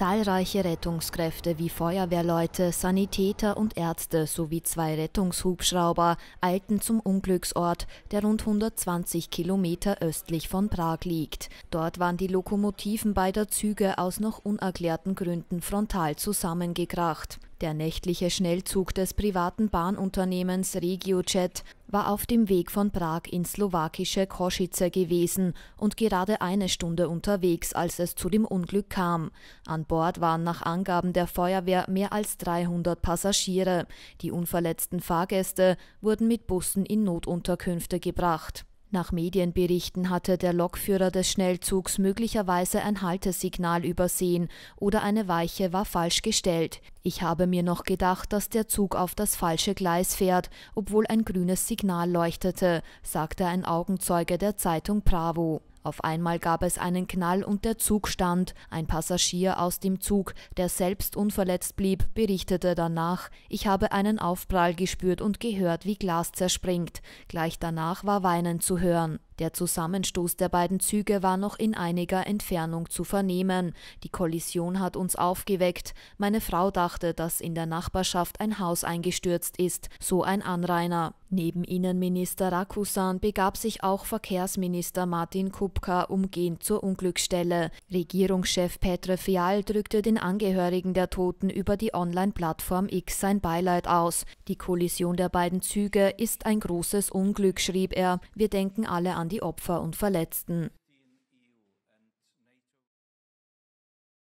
Zahlreiche Rettungskräfte wie Feuerwehrleute, Sanitäter und Ärzte sowie zwei Rettungshubschrauber eilten zum Unglücksort, der rund 120 Kilometer östlich von Prag liegt. Dort waren die Lokomotiven beider Züge aus noch unerklärten Gründen frontal zusammengekracht. Der nächtliche Schnellzug des privaten Bahnunternehmens RegioJet war auf dem Weg von Prag ins slowakische Kosice gewesen und gerade eine Stunde unterwegs, als es zu dem Unglück kam. An Bord waren nach Angaben der Feuerwehr mehr als 300 Passagiere. Die unverletzten Fahrgäste wurden mit Bussen in Notunterkünfte gebracht. Nach Medienberichten hatte der Lokführer des Schnellzugs möglicherweise ein Haltesignal übersehen oder eine Weiche war falsch gestellt. Ich habe mir noch gedacht, dass der Zug auf das falsche Gleis fährt, obwohl ein grünes Signal leuchtete, sagte ein Augenzeuge der Zeitung Bravo. Auf einmal gab es einen Knall und der Zug stand. Ein Passagier aus dem Zug, der selbst unverletzt blieb, berichtete danach, ich habe einen Aufprall gespürt und gehört, wie Glas zerspringt. Gleich danach war Weinen zu hören. Der Zusammenstoß der beiden Züge war noch in einiger Entfernung zu vernehmen. Die Kollision hat uns aufgeweckt. Meine Frau dachte, dass in der Nachbarschaft ein Haus eingestürzt ist, so ein Anrainer. Neben Innenminister Rakusan begab sich auch Verkehrsminister Martin Kup Probka umgehend zur Unglücksstelle. Regierungschef Petr Fial drückte den Angehörigen der Toten über die Online-Plattform X sein Beileid aus. Die Kollision der beiden Züge ist ein großes Unglück, schrieb er. Wir denken alle an die Opfer und Verletzten.